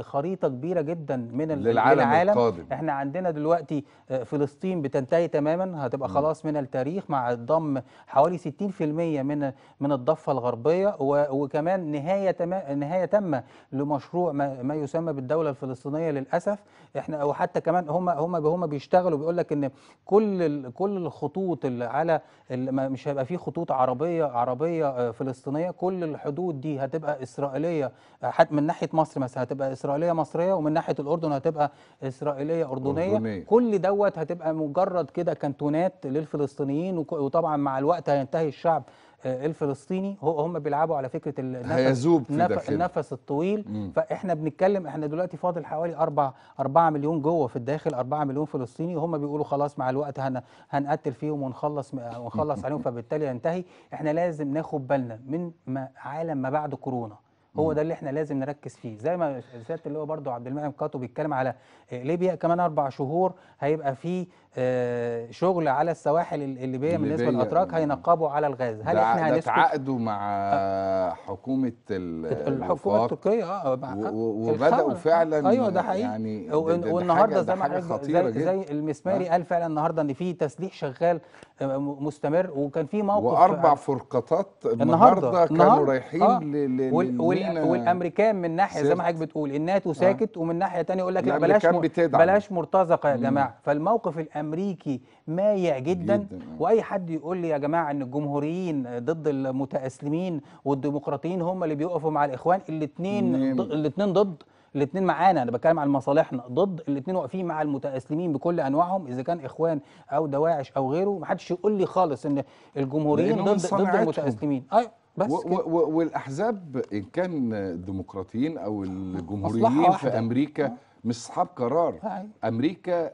خريطه كبيره جدا من للعالم, العالم القادم. احنا عندنا دلوقتي آه، فلسطين بتنتهي تماما هتبقى خلاص من التاريخ مع ضم حوالي 60% من من الضفه الغربيه وكمان نهايه تما نهايه تامه لمشروع ما, يسمى بالدوله الفلسطينيه للاسف احنا وحتى كمان هم هم هم بيشتغلوا بيقول لك ان كل كل الخطوط اللي على اللي مش هيبقى في خطوط عربيه عربيه آه، فلسطينيه كل الحدود دي هتبقى اسرائيليه آه، حتى من ناحيه مصر مثلا هتبقى اسرائيليه مصريه ومن ناحيه الاردن هتبقى اسرائيليه اردنيه أردنية. كل دوت هتبقى مجرد كده كانتونات للفلسطينيين وطبعا مع الوقت هينتهي الشعب آه، الفلسطيني هم بيلعبوا على فكره النفس النفس, النفس الطويل مم. فاحنا بنتكلم احنا دلوقتي فاضل حوالي 4 4 مليون جوه في الداخل 4 مليون فلسطيني وهم بيقولوا خلاص مع الوقت هن هنقتل فيهم ونخلص ونخلص عليهم فبالتالي ينتهي احنا لازم ناخد بالنا من ما عالم ما بعد كورونا هو ده اللي احنا لازم نركز فيه زي ما سياده هو برضو عبد المنعم كاتو بيتكلم على آه، ليبيا كمان اربع شهور هيبقى في آه، شغل على السواحل الليبيه بالنسبه للاتراك آه، هينقبوا على الغاز هل احنا هنتعاقدوا مع حكومه الحكومه التركيه اه وبداوا فعلا ايوه ده حقيقي يعني والنهارده زي ما أيوة، زي, زي المسماري قال فعلا النهارده ان في تسليح شغال مستمر وكان في موقف واربع فرقاطات النهارده كانوا رايحين آه. والامريكان من ناحيه زي ما حضرتك بتقول الناتو ساكت آه. ومن ناحيه ثانيه يقول لك لا بلاش بلاش مرتزقه يا جماعه فالموقف الامريكي مايع جدا, جداً. آه. واي حد يقول لي يا جماعه ان الجمهوريين ضد المتاسلمين والديمقراطيين هم اللي بيقفوا مع الاخوان الاثنين الاثنين ضد الاثنين معانا انا بتكلم عن مصالحنا ضد الاثنين واقفين مع المتاسلمين بكل انواعهم اذا كان اخوان او دواعش او غيره ما حدش يقول لي خالص ان الجمهوريين ضد ضد المتاسلمين ايوه بس و و والاحزاب ان كان الديمقراطيين او الجمهوريين في امريكا أه. مش اصحاب قرار هاي. امريكا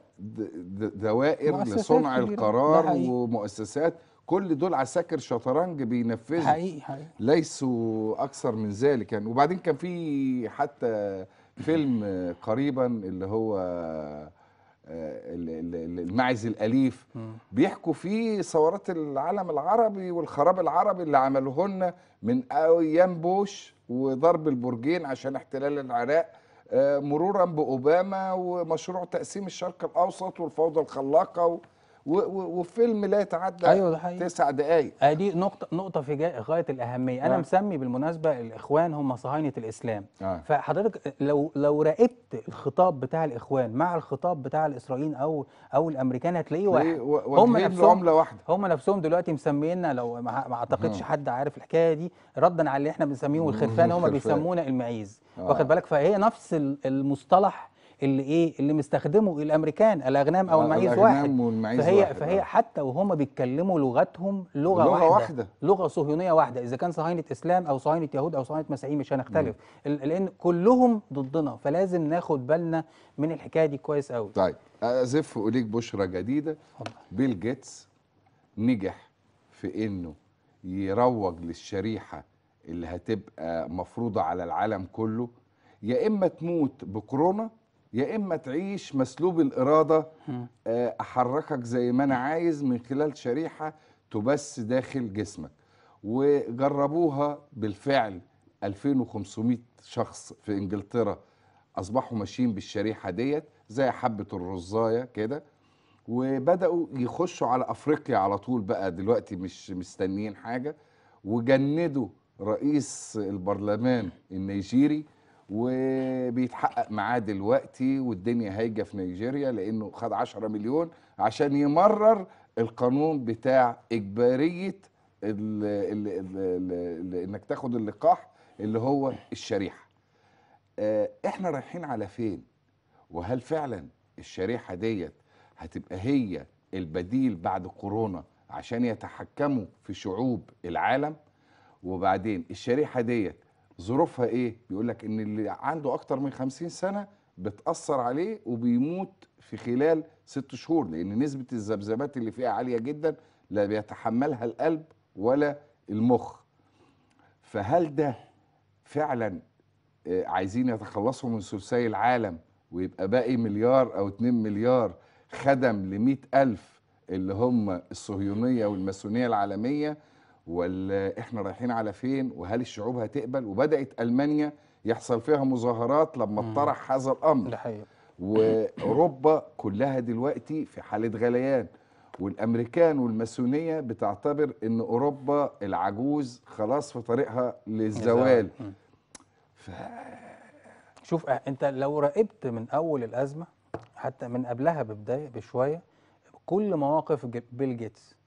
دوائر لصنع القرار ومؤسسات كل دول عساكر شطرنج بينفذوا حقيقي حقيقي ليسوا اكثر من ذلك يعني وبعدين كان في حتى فيلم قريبا اللي هو آه، الماعز الاليف بيحكوا فيه ثورات العالم العربي والخراب العربي اللي عملوهن من ايام بوش وضرب البرجين عشان احتلال العراق آه، مرورا باوباما ومشروع تقسيم الشرق الاوسط والفوضى الخلاقه وفيلم لا يتعدى أيوة ده حقيقي. تسع دقائق آه، دي نقطه نقطه في غايه الاهميه انا آه. مسمي بالمناسبه الاخوان هم صهاينه الاسلام آه. فحضرتك لو لو راقبت الخطاب بتاع الاخوان مع الخطاب بتاع الاسرائيليين او او الامريكان هتلاقيه واحد هم نفسهم عمله واحده هم نفسهم دلوقتي مسمينا لو ما اعتقدش نعم. حد عارف الحكايه دي ردا على اللي احنا بنسميه الخرفان هم بيسمونا المعيز آه. واخد بالك فهي نفس المصطلح اللي ايه اللي مستخدمه الامريكان الاغنام او آه، المعيز الأغنام واحد والمعيز فهي واحد آه. فهي حتى وهم بيتكلموا لغتهم لغه, لغة واحده, واحدة. لغه صهيونيه واحده اذا كان صهاينه اسلام او صهاينه يهود او صهاينه مسيحيين مش هنختلف لان كلهم ضدنا فلازم ناخد بالنا من الحكايه دي كويس قوي طيب ازف اليك بشرى جديده بيل جيتس نجح في انه يروج للشريحه اللي هتبقى مفروضه على العالم كله يا اما تموت بكورونا يا اما تعيش مسلوب الاراده آه، احركك زي ما انا عايز من خلال شريحه تبث داخل جسمك وجربوها بالفعل 2500 شخص في انجلترا اصبحوا ماشيين بالشريحه ديت زي حبه الرزايه كده وبداوا يخشوا على افريقيا على طول بقى دلوقتي مش مستنيين حاجه وجندوا رئيس البرلمان النيجيري وبيتحقق معاه دلوقتي والدنيا هايجه في نيجيريا لانه خد 10 مليون عشان يمرر القانون بتاع اجباريه الـ الـ الـ انك تاخد اللقاح اللي هو الشريحه. آه، احنا رايحين على فين؟ وهل فعلا الشريحه ديت هتبقى هي البديل بعد كورونا عشان يتحكموا في شعوب العالم؟ وبعدين الشريحه ديت ظروفها ايه بيقول لك ان اللي عنده اكتر من 50 سنه بتاثر عليه وبيموت في خلال ست شهور لان نسبه الذبذبات اللي فيها عاليه جدا لا بيتحملها القلب ولا المخ فهل ده فعلا آه، عايزين يتخلصوا من ثلثي العالم ويبقى باقي مليار او 2 مليار خدم ل ألف اللي هم الصهيونية والماسونية العالمية ولا احنا رايحين على فين وهل الشعوب هتقبل وبدات المانيا يحصل فيها مظاهرات لما اطرح هذا الامر ده حقيقي واوروبا كلها دلوقتي في حاله غليان والامريكان والماسونيه بتعتبر ان اوروبا العجوز خلاص في طريقها للزوال ف... شوف انت لو راقبت من اول الازمه حتى من قبلها ببدايه بشويه كل مواقف بيل جيتس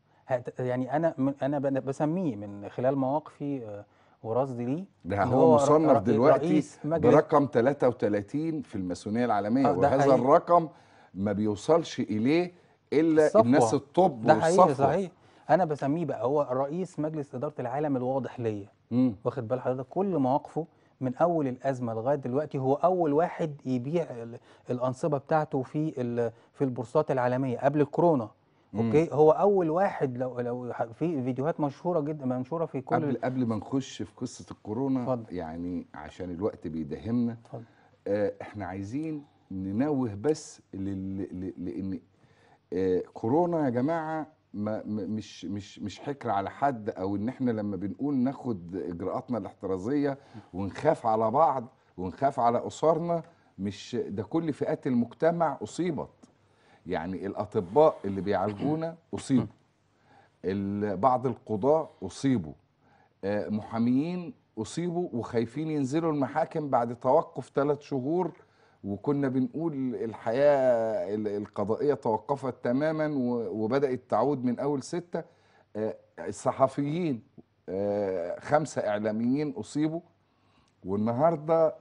يعني انا انا بسميه من خلال مواقفي آه، ورصدي ليه ده هو مصنف دلوقتي برقم 33 في الماسونيه العالميه آه، وهذا حقيقي. الرقم ما بيوصلش اليه الا الصفوة. الناس الطب ده والصفوه حقيقي صحيح انا بسميه بقى هو رئيس مجلس اداره العالم الواضح ليا واخد بال حضرتك كل مواقفه من اول الازمه لغايه دلوقتي هو اول واحد يبيع الانصبه بتاعته في في البورصات العالميه قبل الكورونا اوكي هو اول واحد لو لو في فيديوهات مشهوره جدا منشوره في كل قبل قبل ما نخش في قصه الكورونا فضل. يعني عشان الوقت بيدهمنا آه احنا عايزين ننوه بس لل... لان آه كورونا يا جماعه ما مش مش مش حكر على حد او ان احنا لما بنقول ناخد اجراءاتنا الاحترازيه ونخاف على بعض ونخاف على اسرنا مش ده كل فئات المجتمع اصيبت يعني الاطباء اللي بيعالجونا اصيبوا بعض القضاة اصيبوا آه، محاميين اصيبوا وخايفين ينزلوا المحاكم بعد توقف ثلاث شهور وكنا بنقول الحياة القضائية توقفت تماما وبدأت تعود من أول ستة آه، الصحفيين آه، خمسة إعلاميين أصيبوا والنهاردة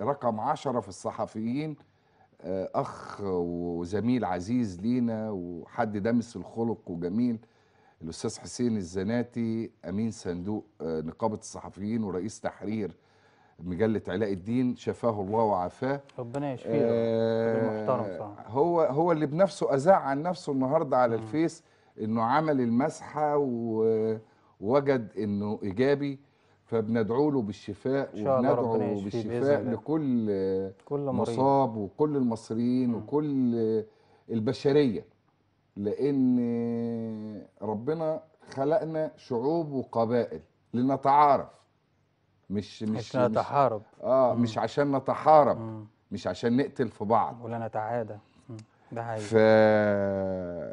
رقم عشرة في الصحفيين آه، اخ وزميل عزيز لينا وحد دمس الخلق وجميل الاستاذ حسين الزناتي امين صندوق آه، نقابه الصحفيين ورئيس تحرير مجله علاء الدين شفاه الله وعافاه ربنا يشفيه آه محترم صح هو هو اللي بنفسه اذاع عن نفسه النهارده على الفيس انه عمل المسحه ووجد انه ايجابي فبندعو له بالشفاء وبندعو بالشفاء لكل كل مصاب وكل المصريين م. وكل البشريه لان ربنا خلقنا شعوب وقبائل لنتعارف مش مش نتحارب اه مش عشان نتحارب مش عشان نقتل في بعض ولا نتعادى ده حقيقي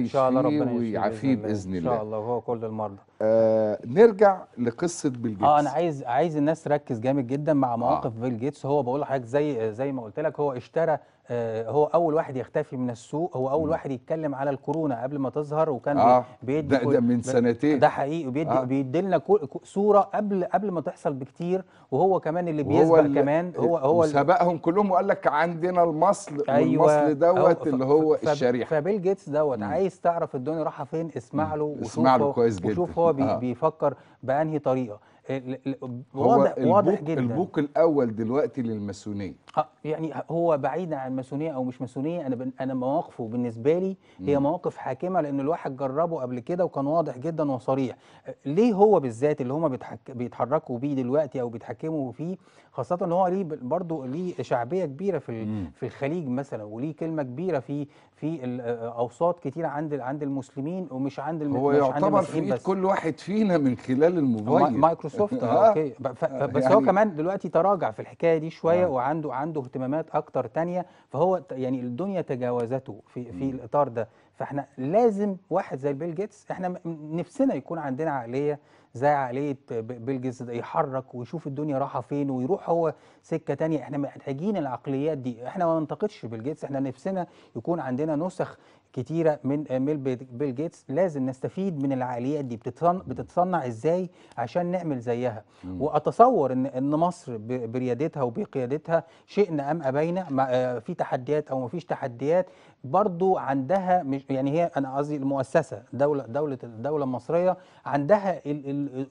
يشفيه ويعافيه باذن الله ان شاء الله وهو كل المرضى آه نرجع لقصه بيل جيتس اه انا عايز عايز الناس تركز جامد جدا مع آه. مواقف آه. بيل جيتس هو بقول لحضرتك زي زي ما قلت لك هو اشترى آه، هو اول واحد يختفي من السوق هو اول م. واحد يتكلم على الكورونا قبل ما تظهر وكان آه بيدي ده, ده من سنتين ده حقيقي وبيدي آه بيدي لنا صوره قبل قبل ما تحصل بكتير وهو كمان اللي بيسبق كمان هو هو سبقهم كلهم وقال لك عندنا المصل أيوة والمصل دوت اللي هو الشريحه فبيل جيتس دوت عايز تعرف الدنيا رايحه فين اسمع له وشوف اسمع له كويس جدا وشوف هو آه. بيفكر بانهي طريقه إيه، واضح البوك واضح جدا البوك الاول دلوقتي للماسونيه آه، يعني هو بعيدا عن ماسونيه او مش ماسونيه انا بن انا مواقفه بالنسبه لي هي مواقف حاكمه لان الواحد جربه قبل كده وكان واضح جدا وصريح آه، ليه هو بالذات اللي هم بيتحركوا بيه دلوقتي او بيتحكموا فيه خاصه ان هو ليه برضه ليه شعبيه كبيره في في الخليج مثلا وليه كلمه كبيره في في آه، آه، اوساط كتير عند عند المسلمين ومش عند هو يعتبر في ايد كل واحد فينا من خلال الموبايل مايكروسوفت آه, آه، اوكي بس يعني هو كمان دلوقتي تراجع في الحكايه دي شويه آه. وعنده عنده اهتمامات اكتر تانية فهو يعني الدنيا تجاوزته في في م. الاطار ده فاحنا لازم واحد زي بيل جيتس احنا نفسنا يكون عندنا عقليه زي عقليه بيل جيتس يحرك ويشوف الدنيا رايحه فين ويروح هو سكه تانية احنا محتاجين العقليات دي احنا ما ننتقدش بيل جيتس احنا نفسنا يكون عندنا نسخ كتيره من ميل بيل جيتس لازم نستفيد من العقليات دي بتتصنع, بتتصنع ازاي عشان نعمل زيها مم. واتصور ان ان مصر بريادتها وبقيادتها شئنا ام ابينا آه، في تحديات او ما فيش تحديات برضو عندها مش يعني هي انا قصدي المؤسسه دوله دوله الدوله المصريه عندها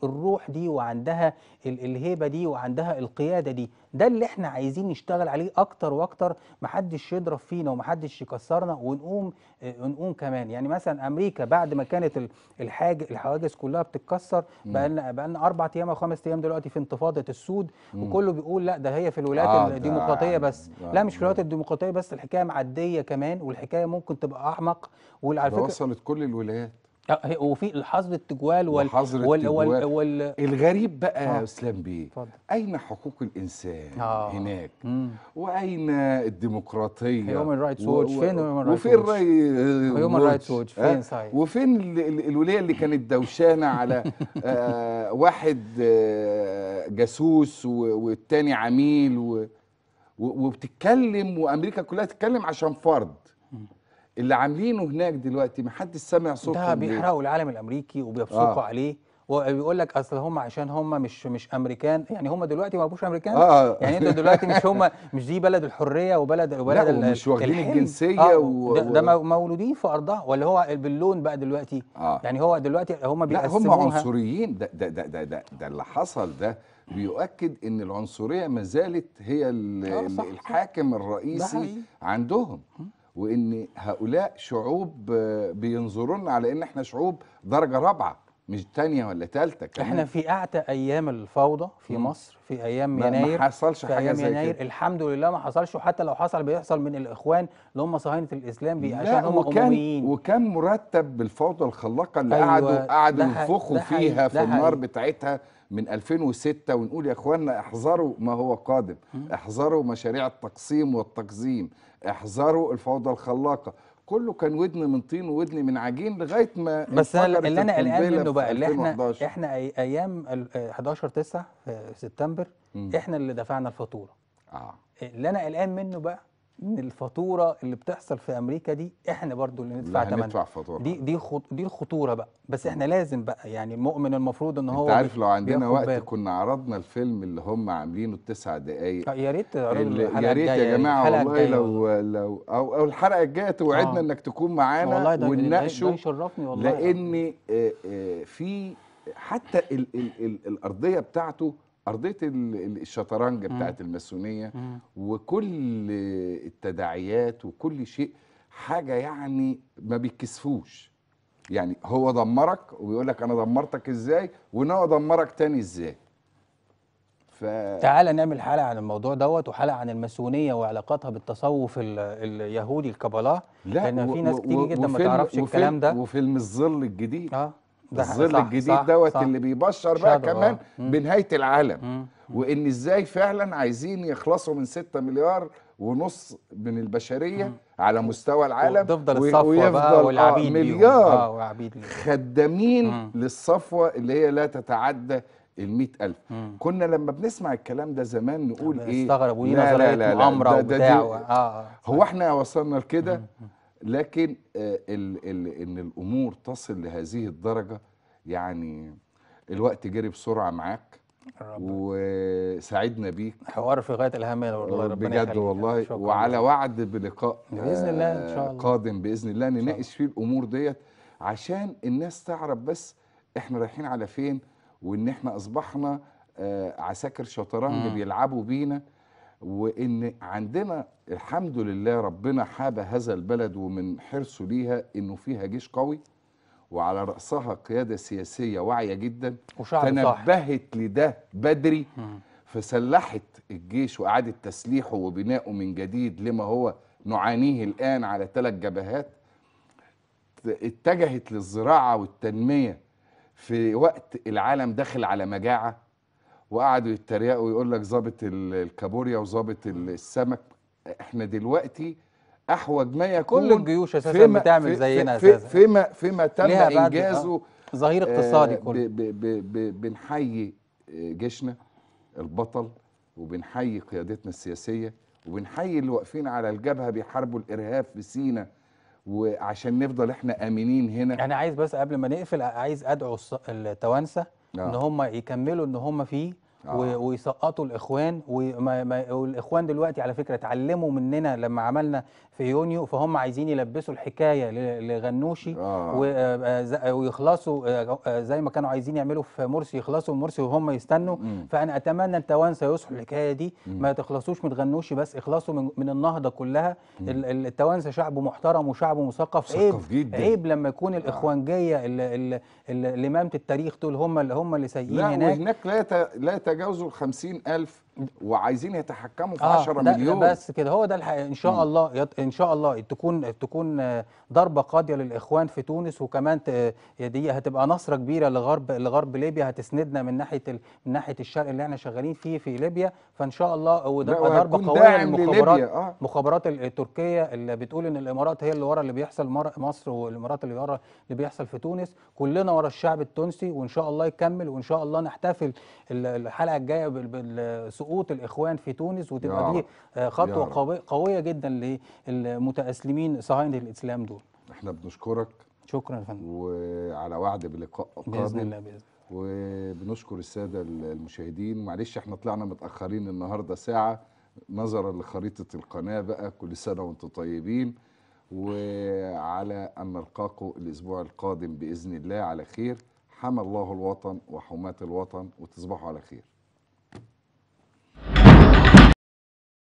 الروح دي وعندها الهيبه دي وعندها القياده دي ده اللي احنا عايزين نشتغل عليه اكتر واكتر محدش يضرب فينا ومحدش يكسرنا ونقوم آه، نقوم كمان يعني مثلا امريكا بعد ما كانت الحاج الحواجز كلها بتتكسر بقى لنا بقى لنا اربع ايام او خمس ايام دلوقتي في انتفاضه السود وكله بيقول لا ده هي في الولايات آه الديمقراطيه بس آه لا مش في الولايات الديمقراطيه بس الحكايه معديه كمان والحكايه ممكن تبقى اعمق وعلى فكره وصلت كل الولايات آه، وفي الحظر التجوال وال وحظر وال التجوال وال وال الغريب بقى يا آه. اسلام بيه اين حقوق الانسان آه. هناك مم. واين الديمقراطيه هيومن رايتس ووتش فين وفين هيومن رايتس ووتش فين صحيح وفين الولايه اللي كانت دوشانه على آه واحد آه جاسوس والتاني عميل و وبتتكلم وامريكا كلها تتكلم عشان فرد اللي عاملينه هناك دلوقتي ما حدش سامع صوتهم ده بيحرقوا العالم الامريكي وبيبصقوا آه. عليه وبيقول لك اصل هم عشان هم مش مش امريكان يعني هم دلوقتي ما بقوش امريكان آه. آه. يعني انتوا دلوقتي مش هم مش دي بلد الحريه وبلد وبلد لا مش واخدين الجنسيه آه و... ده, ده مولودين في ارضها ولا هو باللون بقى دلوقتي آه. يعني هو دلوقتي هم بيقسموها لا هم عنصريين ده ده ده ده, ده, ده اللي حصل ده بيؤكد ان العنصريه ما زالت هي آه، الحاكم الرئيسي عندهم وان هؤلاء شعوب آه، بينظروا لنا على ان احنا شعوب درجه رابعه مش تانية ولا تالتة احنا في اعتى ايام الفوضى في م. مصر في ايام ما يناير ما حصلش في حاجه زي يناير كده. الحمد لله ما حصلش وحتى لو حصل بيحصل من الاخوان اللي هم صهاينه الاسلام بي عشان هم وكان امويين وكان مرتب بالفوضى الخلاقه اللي أيوة قعدوا قعدوا ينفخوا فيها في النار بتاعتها من 2006 ونقول يا اخوانا احذروا ما هو قادم احذروا مشاريع التقسيم والتقزيم احذروا الفوضى الخلاقه كله كان ودن من طين وودن من عجين لغايه ما بس اللي انا قلقان منه بقى اللي احنا احنا ايام 11 9 في سبتمبر م. احنا اللي دفعنا الفاتوره اه اللي انا قلقان منه بقى ان الفاتوره اللي بتحصل في امريكا دي احنا برضو اللي ندفع اللي هندفع فاتوره دي دي خط... دي الخطوره بقى بس احنا لازم بقى يعني المؤمن المفروض ان هو انت عارف لو عندنا وقت بقى. كنا عرضنا الفيلم اللي هم عاملينه التسع دقائق آه، يا ريت يا ريت يا جماعه والله لو لو او, أو الحلقه الجايه توعدنا آه. انك تكون معانا ونناقشه لان يعني. في حتى الـ الـ الـ الارضيه بتاعته ارضيه الشطرنج بتاعت الماسونيه وكل التداعيات وكل شيء حاجه يعني ما بيتكسفوش يعني هو دمرك ويقول لك انا دمرتك ازاي وانا ادمرك تاني ازاي ف... تعالى نعمل حلقه عن الموضوع دوت وحلقه عن الماسونيه وعلاقاتها بالتصوف اليهودي الكبالاه لان و... في ناس كتير جدا ما تعرفش وفيلم... الكلام ده وفيلم الظل الجديد آه. الظل الجديد دوت اللي بيبشر بقى كمان آه. بنهايه العالم مم. وان ازاي فعلا عايزين يخلصوا من 6 مليار ونص من البشريه مم. على مستوى العالم وتفضل الصفوه ويفضل بقى آه، والعبيد آه مليار خدامين للصفوه اللي هي لا تتعدى ال ألف مم. كنا لما بنسمع الكلام ده زمان نقول ايه استغرب وليه نظريه مؤامره وبتاع آه, آه هو احنا وصلنا لكده لكن الـ آه، الـ ان الامور تصل لهذه الدرجه يعني الوقت جري بسرعه معاك وسعدنا بيك حوار في غايه الاهميه والله آه، ربنا بجد والله وعلى وعد بلقاء باذن الله ان شاء آه، الله قادم باذن الله نناقش فيه الامور ديت عشان الناس تعرف بس احنا رايحين على فين وان احنا اصبحنا عساكر شطرنج بيلعبوا بينا وان عندنا الحمد لله ربنا حاب هذا البلد ومن حرصه ليها انه فيها جيش قوي وعلى رأسها قيادة سياسية واعية جدا تنبهت صح. لده بدري فسلحت الجيش وإعادة تسليحه وبنائه من جديد لما هو نعانيه الآن على ثلاث جبهات اتجهت للزراعة والتنمية في وقت العالم داخل على مجاعة وقعدوا يتريقوا ويقول لك ظابط الكابوريا وظابط السمك احنا دلوقتي احوج ما يكون كل الجيوش اساسا بتعمل زينا اساسا فيما فيما تم انجازه آه، ظهير آه، اقتصادي كله بنحيي آه، جيشنا البطل وبنحيي قيادتنا السياسيه وبنحيي اللي واقفين على الجبهه بيحاربوا الارهاب في سينا وعشان نفضل احنا امنين هنا انا عايز بس قبل ما نقفل عايز ادعو التوانسه ان هم يكملوا ان هم في آه. ويسقطوا الاخوان وما ما والاخوان دلوقتي على فكره اتعلموا مننا لما عملنا في يونيو فهم عايزين يلبسوا الحكايه لغنوشي آه. آه، ويخلصوا آه، آه، زي ما كانوا عايزين يعملوا في مرسي يخلصوا مرسي وهم يستنوا م. فانا اتمنى التوان سيصحوا الحكايه دي م. ما تخلصوش من غنوشي بس اخلصوا من, من النهضه كلها التوانسه شعب محترم وشعب مثقف عيب جدا. عيب لما يكون الاخوان جايه اللي امامه التاريخ دول هم اللي هم اللي سايقين هناك لا هناك لا لا تجاوزوا ال 50000 وعايزين يتحكموا في 10 آه مليون بس كده هو ده الحقيقه ان شاء م. الله يط... ان شاء الله تكون تكون آه، ضربه قاضيه للاخوان في تونس وكمان ت... آه، دي هتبقى نصره كبيره لغرب لغرب ليبيا هتسندنا من ناحيه ال... من ناحيه الشرق اللي احنا شغالين فيه في ليبيا فان شاء الله وتبقى ضربه قويه للمخابرات آه. مخابرات التركيه اللي بتقول ان الامارات هي اللي ورا اللي بيحصل مر... مصر والامارات اللي ورا اللي بيحصل في تونس كلنا ورا الشعب التونسي وان شاء الله يكمل وان شاء الله نحتفل الحلقه الجايه بال... بال... سقوط الاخوان في تونس وتبقى دي آه، خطوه قويه جدا للمتاسلمين صهاينه الاسلام دول احنا بنشكرك شكرا يا فندم وعلى وعد بلقاء قادم باذن الله باذن الله وبنشكر الساده المشاهدين معلش احنا طلعنا متاخرين النهارده ساعه نظرا لخريطه القناه بقى كل سنه وانتم طيبين وعلى ان نلقاكم الاسبوع القادم باذن الله على خير حمى الله الوطن وحماة الوطن وتصبحوا على خير